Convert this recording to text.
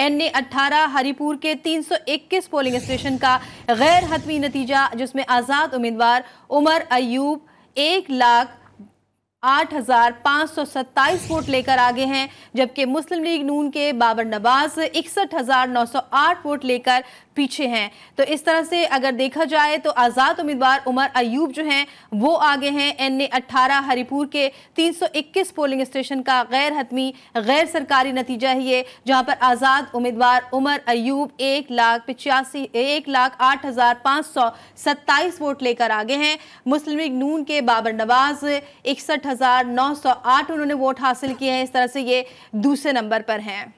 N ने 18 हरिपुर के 321 polling station का गैर हतमी नतीजा जिसमें आज़ाद उम्मीदवार उमर अयूब एक लाख आठ वोट लेकर आगे हैं जबकि मुस्लिम लीग नून के बाबर नवाज इकसठ वोट लेकर पीछे हैं तो इस तरह से अगर देखा जाए तो आज़ाद उम्मीदवार उमर अयूब जो हैं वो आगे हैं एन ए अट्ठारह हरिपुर के 321 पोलिंग स्टेशन का गैर हतमी गैर सरकारी नतीजा ही है जहाँ पर आज़ाद उम्मीदवार उमर अयूब एक लाख पिचासी एक लाख आठ हज़ार पाँच सौ सत्ताईस वोट लेकर आगे हैं मुस्लिम लीग नून के बाबर नवाज इकसठ हजार नौ सौ आठ उन्होंने वोट हासिल किए हैं इस तरह से ये दूसरे नंबर पर हैं